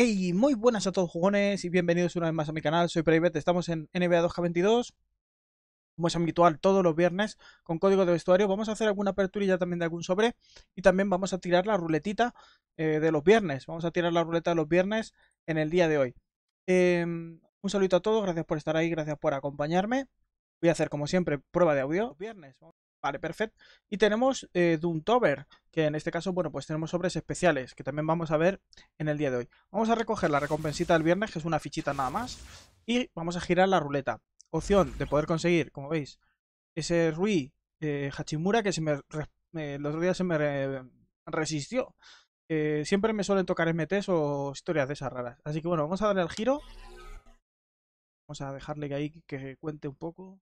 Hey, muy buenas a todos jugones y bienvenidos una vez más a mi canal, soy Private estamos en NBA 2K22 Como es habitual todos los viernes con código de vestuario, vamos a hacer alguna apertura ya también de algún sobre Y también vamos a tirar la ruletita eh, de los viernes, vamos a tirar la ruleta de los viernes en el día de hoy em, Un saludo a todos, gracias por estar ahí, gracias por acompañarme Voy a hacer como siempre prueba de audio, viernes Vale, perfecto. Y tenemos eh, que en este caso, bueno, pues tenemos sobres especiales, que también vamos a ver en el día de hoy. Vamos a recoger la recompensita del viernes, que es una fichita nada más, y vamos a girar la ruleta. Opción de poder conseguir, como veis, ese Rui eh, Hachimura, que se me, eh, día se me resistió. Eh, siempre me suelen tocar MTs o historias de esas raras. Así que bueno, vamos a darle al giro. Vamos a dejarle que ahí que cuente un poco.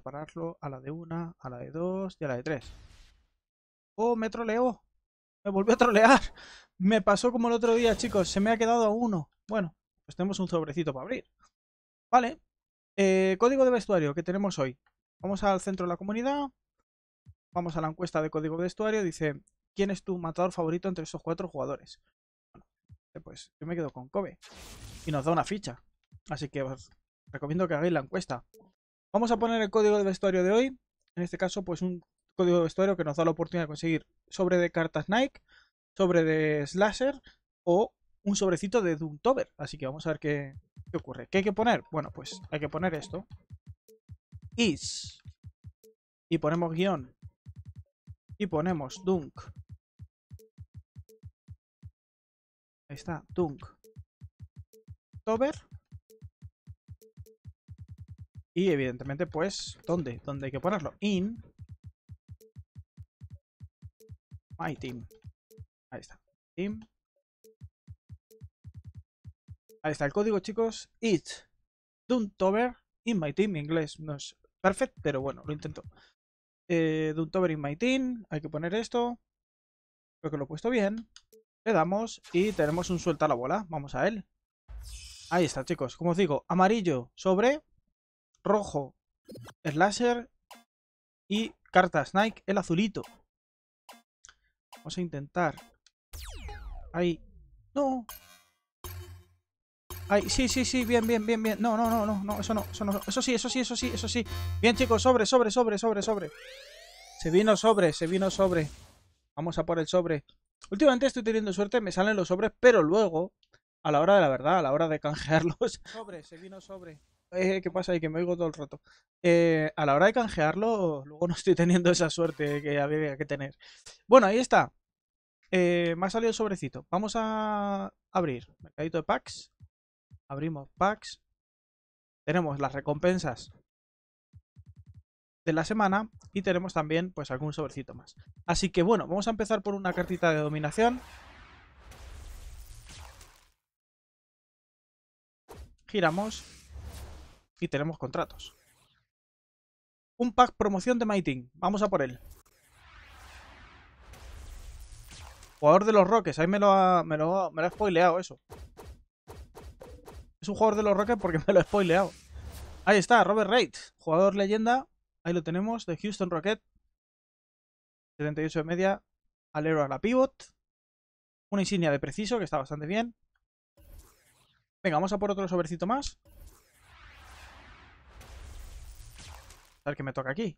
pararlo a la de una, a la de dos y a la de tres. ¡Oh, me troleó! Me volvió a trolear. Me pasó como el otro día, chicos. Se me ha quedado a uno. Bueno, pues tenemos un sobrecito para abrir. Vale. Eh, código de vestuario que tenemos hoy. Vamos al centro de la comunidad. Vamos a la encuesta de código de vestuario. Dice, ¿quién es tu matador favorito entre esos cuatro jugadores? pues yo me quedo con Kobe. Y nos da una ficha. Así que os recomiendo que hagáis la encuesta. Vamos a poner el código de vestuario de hoy. En este caso, pues un código de vestuario que nos da la oportunidad de conseguir sobre de cartas Nike, sobre de Slasher o un sobrecito de dunktober Así que vamos a ver qué, ocurre. ¿Qué hay que poner? Bueno, pues hay que poner esto. Is. Y ponemos guión. Y ponemos Dunk. Ahí está, Dunk. Tober. Y evidentemente, pues, ¿dónde? ¿Dónde hay que ponerlo? In My Team. Ahí está. Team. Ahí está el código, chicos. It Duntover in my team. inglés no es perfecto, pero bueno, lo intento. Eh, Duntover in my team. Hay que poner esto. Creo que lo he puesto bien. Le damos y tenemos un suelta la bola. Vamos a él. Ahí está, chicos. Como os digo, amarillo sobre rojo, el láser y carta Snake, el azulito. Vamos a intentar. Ahí. No. Ahí. Sí, sí, sí. Bien, bien, bien, bien. No, no, no, no, no. Eso no. Eso no. Eso sí, eso sí, eso sí, eso sí. Bien, chicos. Sobre, sobre, sobre, sobre, sobre. Se vino sobre, se vino sobre. Vamos a por el sobre. Últimamente estoy teniendo suerte, me salen los sobres, pero luego, a la hora de la verdad, a la hora de canjearlos. Sobre, se vino sobre. Eh, ¿qué pasa? ahí que me oigo todo el rato. Eh, a la hora de canjearlo, luego no estoy teniendo esa suerte que había que tener. Bueno, ahí está. Eh, me ha salido el sobrecito. Vamos a abrir. Mercadito de packs. Abrimos packs. Tenemos las recompensas de la semana y tenemos también pues algún sobrecito más. Así que bueno, vamos a empezar por una cartita de dominación. Giramos y tenemos contratos. Un pack promoción de Mighty Vamos a por él. Jugador de los roques Ahí me lo ha, me lo, me lo ha spoileado eso. Es un jugador de los roques porque me lo he spoileado. Ahí está, Robert Reid. Jugador leyenda. Ahí lo tenemos, de Houston Rocket. 78 de media. Alero a la pivot. Una insignia de preciso, que está bastante bien. Venga, vamos a por otro sobrecito más. ver me toca aquí.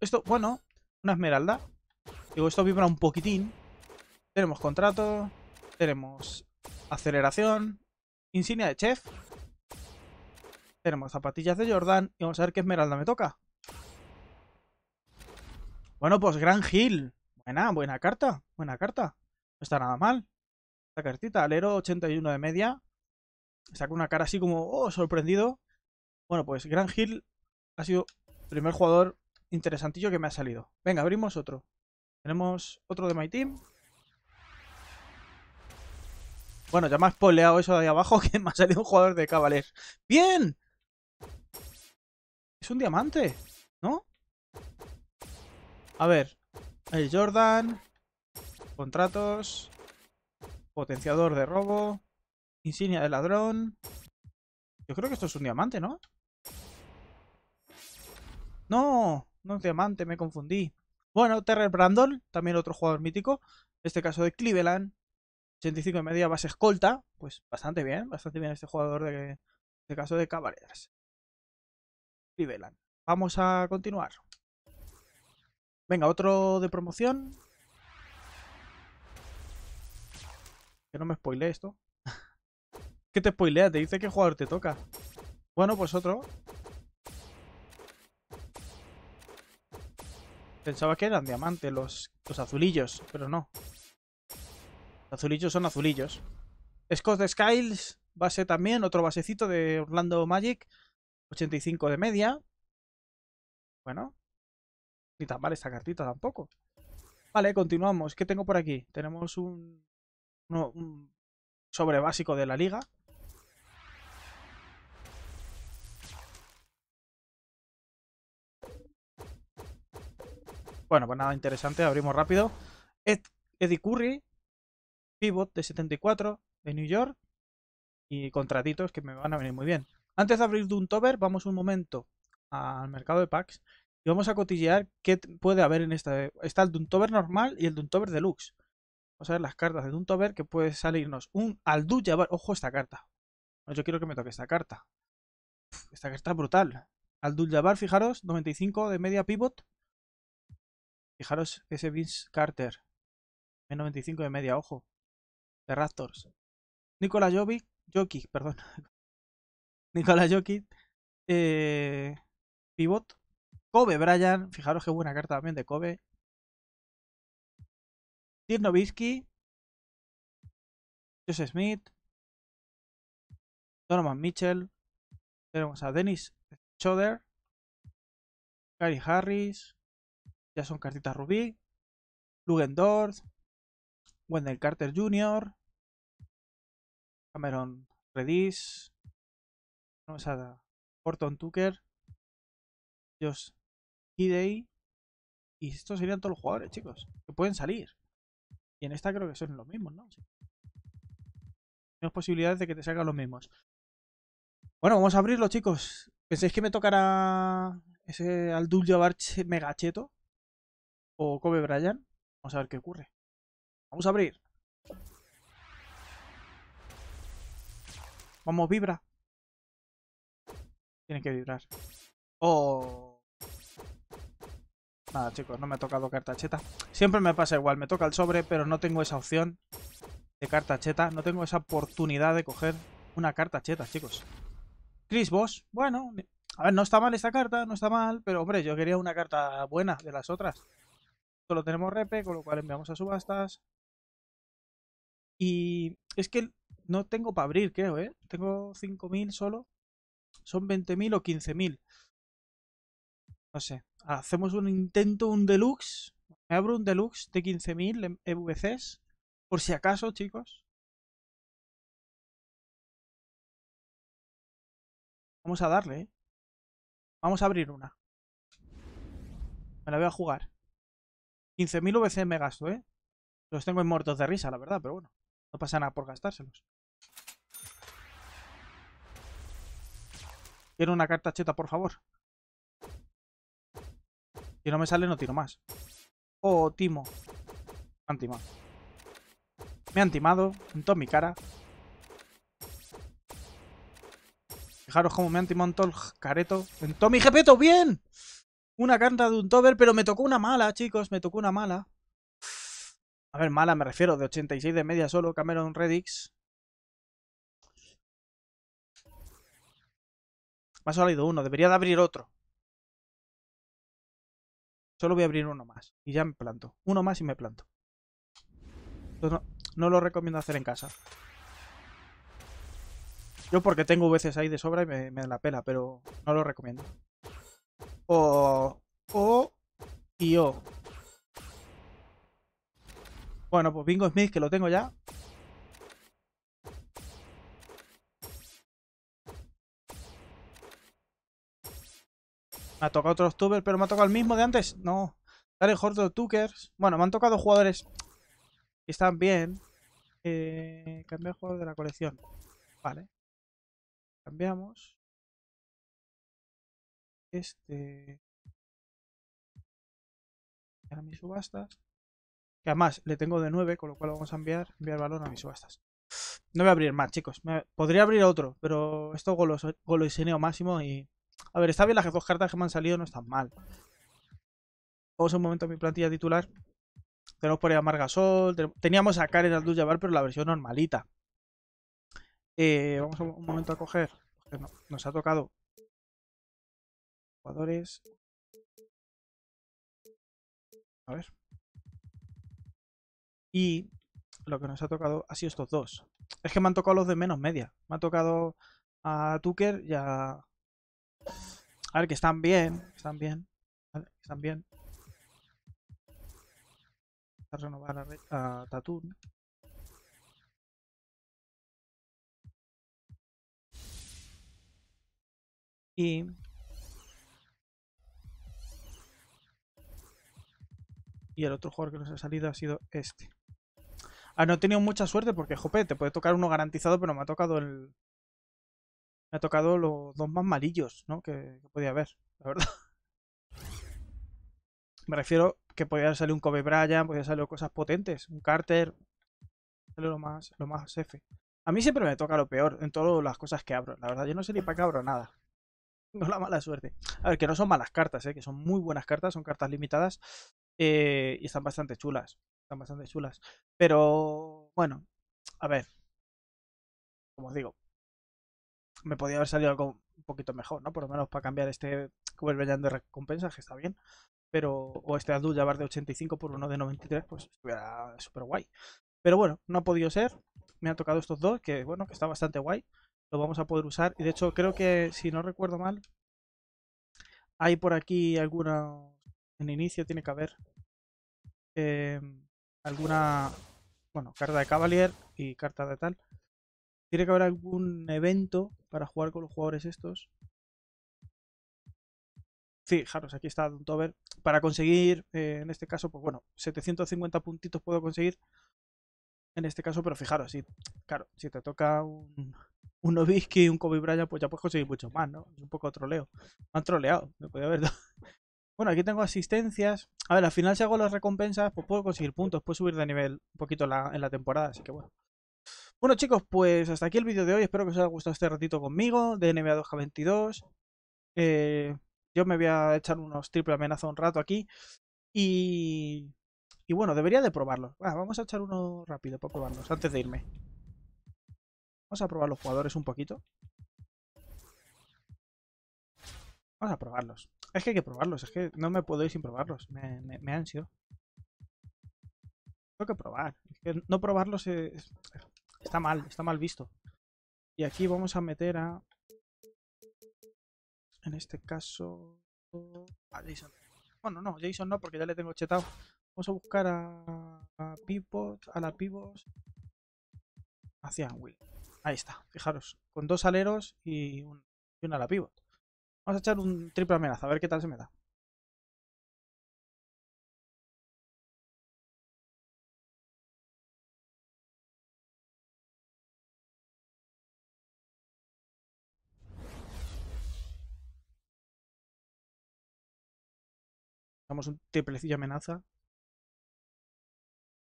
Esto, bueno, una esmeralda. Digo, esto vibra un poquitín. Tenemos contrato. Tenemos aceleración. Insignia de chef. Tenemos zapatillas de Jordan. Y vamos a ver qué esmeralda me toca. Bueno, pues Gran Hill. Buena, buena carta. Buena carta. No está nada mal. Esta cartita, alero 81 de media saca una cara así como, oh, sorprendido. Bueno, pues Gran Hill ha sido el primer jugador interesantillo que me ha salido. Venga, abrimos otro. Tenemos otro de My Team. Bueno, ya me ha poleado eso de ahí abajo que me ha salido un jugador de Cavalier. ¡Bien! Es un diamante, ¿no? A ver. El Jordan. Contratos. Potenciador de robo. Insignia de ladrón. Yo creo que esto es un diamante, ¿no? No, no es diamante, me confundí. Bueno, Terrell Brandon, también otro jugador mítico. En este caso de Cleveland. 85 y media base escolta. Pues bastante bien, bastante bien este jugador de, este caso de cabaretas Cleveland. Vamos a continuar. Venga, otro de promoción. Que no me spoile esto. Qué te spoilea, te dice qué jugador te toca. Bueno, pues otro. Pensaba que eran diamantes los, los azulillos, pero no. Los azulillos son azulillos. Scott de Skiles, base también, otro basecito de Orlando Magic. 85 de media. Bueno. Ni tan mal esta cartita tampoco. Vale, continuamos. ¿Qué tengo por aquí? Tenemos un, un sobre básico de la liga. Bueno, pues nada interesante, abrimos rápido. Eddie Curry, pivot de 74 de New York y contratitos que me van a venir muy bien. Antes de abrir Duntover, vamos un momento al mercado de packs y vamos a cotillear qué puede haber en esta. Está el Duntover normal y el Duntover deluxe. Vamos a ver las cartas de Duntover que puede salirnos un Aldul Ojo esta carta. Yo quiero que me toque esta carta. Esta carta es brutal. Aldul fijaros, 95 de media pivot. Fijaros ese Vince Carter. M95 de media, ojo. De Raptors. Nikola Jokic. Jokic, perdón. Nikola Jokic. Eh, pivot. Kobe Bryant. Fijaros qué buena carta también de Kobe. Dirk Nowitzki. Smith. Donovan Mitchell. Tenemos a Dennis Choder. Gary Harris ya son cartitas Rubí, Lugendorf, Wendell Carter Jr., Cameron Redis, no, Orton Tucker, Josh Hidey, y estos serían todos los jugadores, chicos, que pueden salir. Y en esta creo que son los mismos, ¿no? Sí. posibilidades de que te salgan los mismos. Bueno, vamos a abrirlo, chicos. Penséis que me tocará ese Abdul barche megacheto? o Kobe Bryant. Vamos a ver qué ocurre. Vamos a abrir. Vamos, vibra. Tiene que vibrar. Oh. Nada, chicos, no me ha tocado carta cheta. Siempre me pasa igual, me toca el sobre, pero no tengo esa opción de carta cheta. No tengo esa oportunidad de coger una carta cheta, chicos. Chris Boss, bueno, a ver, no está mal esta carta, no está mal, pero hombre, yo quería una carta buena de las otras lo tenemos repe, con lo cual enviamos a subastas. Y es que no tengo para abrir, creo, ¿eh? Tengo 5.000 solo. Son 20.000 o 15.000. No sé. Hacemos un intento, un deluxe. Me abro un deluxe de 15.000 EVCs. E por si acaso, chicos. Vamos a darle, ¿eh? Vamos a abrir una. Me la voy a jugar. 15.000 VC me gasto, ¿eh? Los tengo en muertos de risa, la verdad, pero bueno. No pasa nada por gastárselos. Quiero una carta cheta, por favor. Si no me sale, no tiro más. Oh, Timo. Me han timado. Me han timado en toda mi cara. Fijaros cómo me han timado en todo el careto. ¡En todo mi jepeto! ¡Bien! una carta de un tober, pero me tocó una mala, chicos, me tocó una mala. A ver, mala me refiero, de 86 de media solo, Cameron Redix. Me ha salido uno, debería de abrir otro. Solo voy a abrir uno más. Y ya me planto. Uno más y me planto. No, no, lo recomiendo hacer en casa. Yo porque tengo veces ahí de sobra y me, me la pela, pero no lo recomiendo. O, O y O. Bueno, pues Bingo Smith, que lo tengo ya. Me ha tocado otro October, pero me ha tocado el mismo de antes. No. Dale Horto Tuckers. Bueno, me han tocado jugadores que están bien. Eh, cambiar juego de la colección. Vale. Cambiamos este a mis subastas que además le tengo de 9 con lo cual vamos a enviar enviar balón a mis subastas no voy a abrir más chicos podría abrir otro pero esto lo golosineo máximo y a ver está bien las dos cartas que me han salido no están mal vamos un momento a mi plantilla titular tenemos por ahí a Margasol teníamos a Karen al Jabbar pero la versión normalita eh, vamos un momento a coger nos ha tocado jugadores. A ver. Y lo que nos ha tocado ha sido estos dos. Es que me han tocado los de menos media. Me ha tocado a Tucker y a... A ver, que están bien. Están bien. están bien. A renovar a, Red, Y Y el otro jugador que nos ha salido ha sido este. Ah, no he tenido mucha suerte porque, jope, te puede tocar uno garantizado, pero me ha tocado el... Me ha tocado los dos más malillos, ¿no? Que, podía haber, la verdad. me refiero que podía salir un Kobe Bryant, podía salir cosas potentes, un Carter, lo más, lo más F. A mí siempre me toca lo peor en todas las cosas que abro. La verdad, yo no sé ni para qué abro nada. Tengo la mala suerte. A ver, que no son malas cartas, ¿eh? que son muy buenas cartas, son cartas limitadas. Eh, y están bastante chulas. Están bastante chulas. Pero bueno, a ver. Como os digo, me podía haber salido algo un poquito mejor, ¿no? Por lo menos para cambiar este ya de recompensas, que está bien. Pero, o este de Jabbar de 85 por uno de 93, pues estuviera súper guay. Pero bueno, no ha podido ser. Me han tocado estos dos, que bueno, que está bastante guay. Lo vamos a poder usar. Y de hecho, creo que, si no recuerdo mal, hay por aquí alguna. En inicio tiene que haber Em, alguna, bueno, carta de Cavalier y carta de tal. Tiene que haber algún evento para jugar con los jugadores estos. fijaros, aquí está Duntober Para conseguir, eh, en este caso, pues bueno, 750 puntitos puedo conseguir. En este caso, pero fijaros, si, claro, si te toca un, un y un Kobe Bryant, pues ya puedes conseguir mucho más, ¿no? Es un poco troleo. han troleado, me puede haber bueno, aquí tengo asistencias. A ver, al final si hago las recompensas, pues puedo conseguir puntos, puedo subir de nivel un poquito en la temporada, así que bueno. Bueno chicos, pues hasta aquí el vídeo de hoy. Espero que os haya gustado este ratito conmigo de NBA 2K22. Eh, yo me voy a echar unos triple amenaza un rato aquí. Y, y bueno, debería de probarlos. Ah, vamos a echar uno rápido para probarlos antes de irme. Vamos a probar los jugadores un poquito. Vamos a probarlos. Es que hay que probarlos, es que no me puedo ir sin probarlos. Me, me, Tengo que probar. no probarlos está mal, está mal visto. Y aquí vamos a meter a... En este caso... A Jason. Bueno, no, Jason no, porque ya le tengo chetado. Vamos a buscar a, a a la Pivot. Hacia Will. Ahí está, fijaros. Con dos aleros y, un, y una la Pivot. Vamos a echar un triple amenaza, a ver qué tal se me da. Damos un triplecillo amenaza.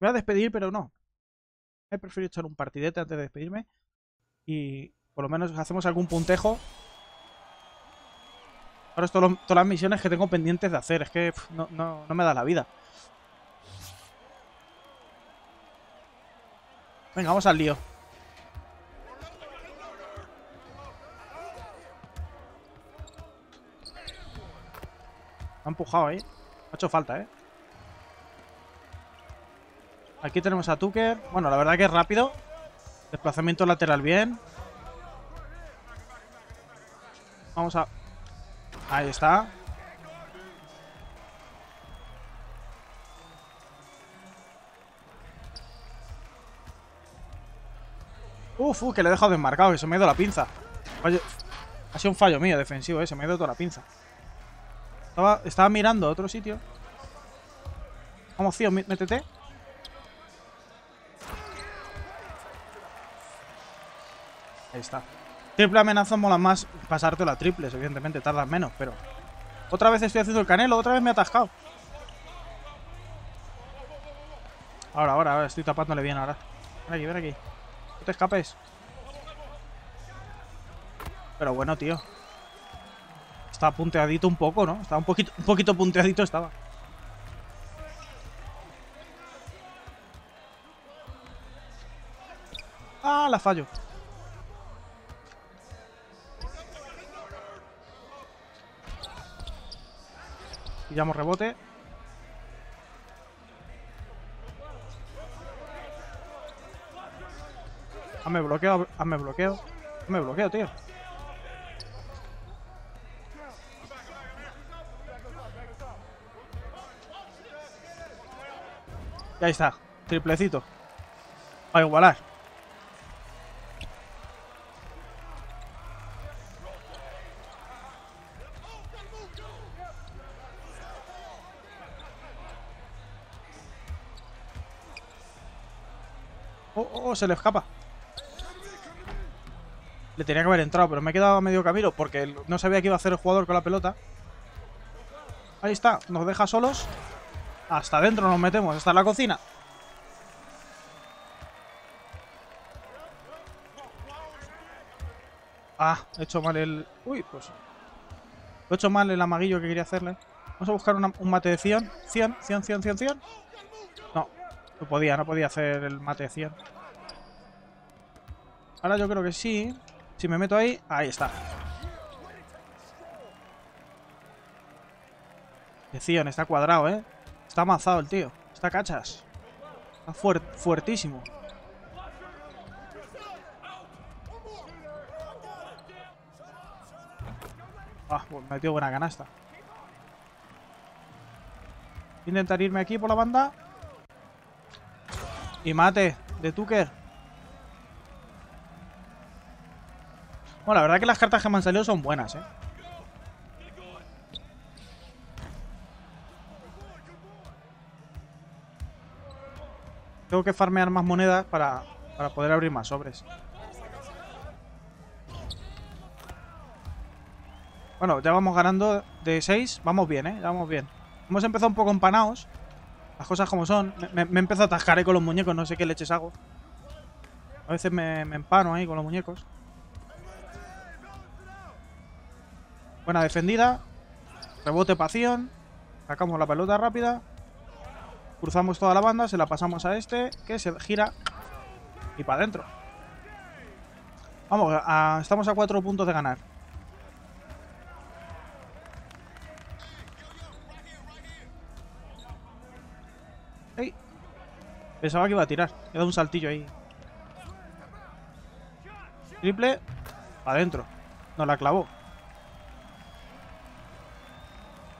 Me voy a despedir, pero no. He preferido echar un partidete antes de despedirme. Y por lo menos hacemos algún puntejo todas las misiones que tengo pendientes de hacer. Es que no, me da la vida. Venga, vamos al lío. Ha empujado ahí. Ha hecho falta, ¿eh? Aquí tenemos a Tucker. Bueno, la verdad que es rápido. Desplazamiento lateral bien. Vamos a Ahí está. Uf, que le he dejado desmarcado, eso se me ha ido la pinza. ha sido un fallo mío defensivo, eh, me ha ido toda la pinza. Estaba, estaba mirando a otro sitio. Vamos, tío, métete. Ahí está. Triple amenaza mola más pasarte la triple evidentemente, tardas menos, pero... Otra vez estoy haciendo el canelo, otra vez me he atascado. Ahora, ahora, ahora, estoy tapándole bien ahora. Ven aquí, ven aquí. No te escapes. Pero bueno, tío. Está punteadito un poco, ¿no? Estaba un poquito, un poquito punteadito estaba. Ah, la fallo. Pillamos rebote. Hazme bloqueo, hazme bloqueo. Hazme bloqueo, tío. Y ahí está. Triplecito. a igualar. Oh, oh, oh, se le escapa. Le tenía que haber entrado, pero me he quedado medio camino porque no sabía qué iba a hacer el jugador con la pelota. Ahí está, nos deja solos. Hasta adentro nos metemos, hasta la cocina. Ah, he hecho mal el... Uy, pues... He hecho mal el amaguillo que quería hacerle. Vamos a buscar un mate de 100, 100, 100, 100, 100. No, no podía, no podía hacer el mate de 100. Ahora yo creo que sí. Si me meto ahí, ahí está. Decían está cuadrado, ¿eh? Está amazado el tío. Está cachas. Está fuertísimo. Ah, pues metió buena canasta. Intentar irme aquí por la banda. Y mate de Tucker. Bueno, la verdad que las cartas que me han salido son buenas, ¿eh? Tengo que farmear más monedas para, poder abrir más sobres. Bueno, ya vamos ganando de 6. Vamos bien, ¿eh? vamos bien. Hemos empezado un poco empanados. Las cosas como son. Me, he empezado a atascar ahí ¿eh? con los muñecos. No sé qué leches hago. A veces me empano ahí con los muñecos. Buena defendida. Rebote pasión. Sacamos la pelota rápida. Cruzamos toda la banda, se la pasamos a este, que se gira y para adentro. Vamos, estamos a cuatro puntos de ganar. Ey. Pensaba que iba a tirar. He dado un saltillo ahí. Triple. Para adentro. Nos la clavó.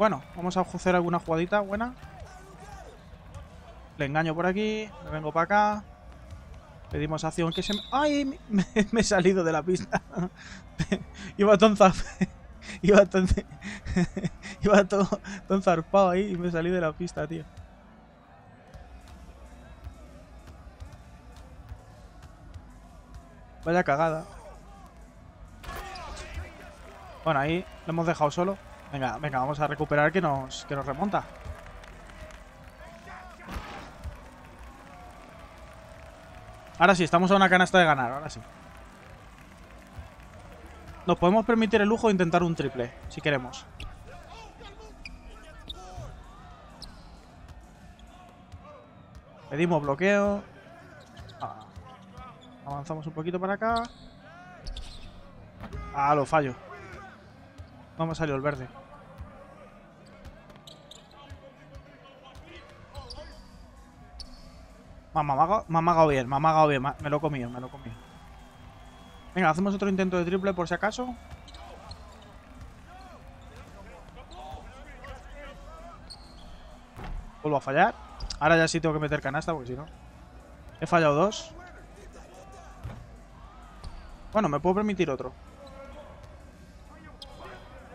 Bueno, vamos a hacer alguna jugadita buena. Le engaño por aquí, me vengo para acá. Pedimos acción que se me... ¡Ay! Me, he salido de la pista. Iba tan Iba tan... Iba todo tan zarpado ahí y me salí de la pista, tío. Vaya cagada. Bueno, ahí lo hemos dejado solo. Venga, venga, vamos a recuperar que nos, que nos remonta. Ahora sí, estamos a una canasta de ganar, ahora sí. Nos podemos permitir el lujo de intentar un triple, si queremos. Pedimos bloqueo. Ah. Avanzamos un poquito para acá. Ah, lo fallo. No me salió el verde. me ha amagado bien, me ha bien. Me lo he comido, me lo he comido. Venga, hacemos otro intento de triple por si acaso. Vuelvo a fallar. Ahora ya sí tengo que meter canasta porque si no... He fallado dos. Bueno, me puedo permitir otro.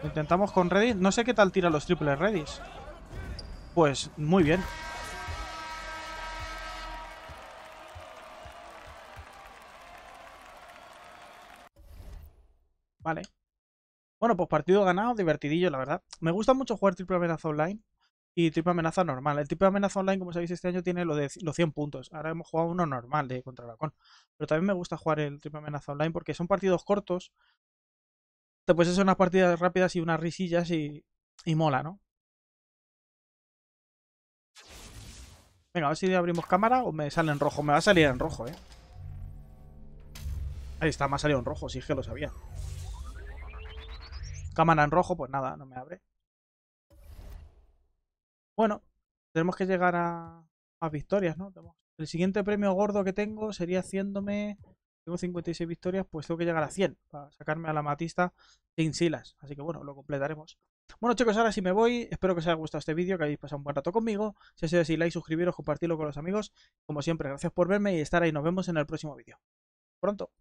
Intentamos con Reddit. No sé qué tal tira los triples Redis. Pues muy bien. Bueno, pues partido ganado, divertidillo, la verdad. Me gusta mucho jugar triple amenaza online y triple amenaza normal. El triple amenaza online, como sabéis, este año tiene lo de los 100 puntos. Ahora hemos jugado uno normal de contra balcón Pero también me gusta jugar el triple amenaza online porque son partidos cortos. Te puedes hacer unas partidas rápidas y unas risillas y, y mola, ¿no? Venga, a ver si abrimos cámara o me sale en rojo. Me va a salir en rojo, ¿eh? Ahí está, me ha salido en rojo, si es que lo sabía. Cámara en rojo, pues nada, no me abre. Bueno, tenemos que llegar a más victorias, ¿no? El siguiente premio gordo que tengo sería haciéndome... Tengo 56 victorias, pues tengo que llegar a 100 para sacarme a la matista sin silas. Así que bueno, lo completaremos. Bueno chicos, ahora sí me voy, espero que os haya gustado este vídeo, que hayáis pasado un buen rato conmigo, si es así, like, suscribiros, compartirlo con los amigos, como siempre, gracias por verme y estar ahí, nos vemos en el próximo vídeo. Pronto.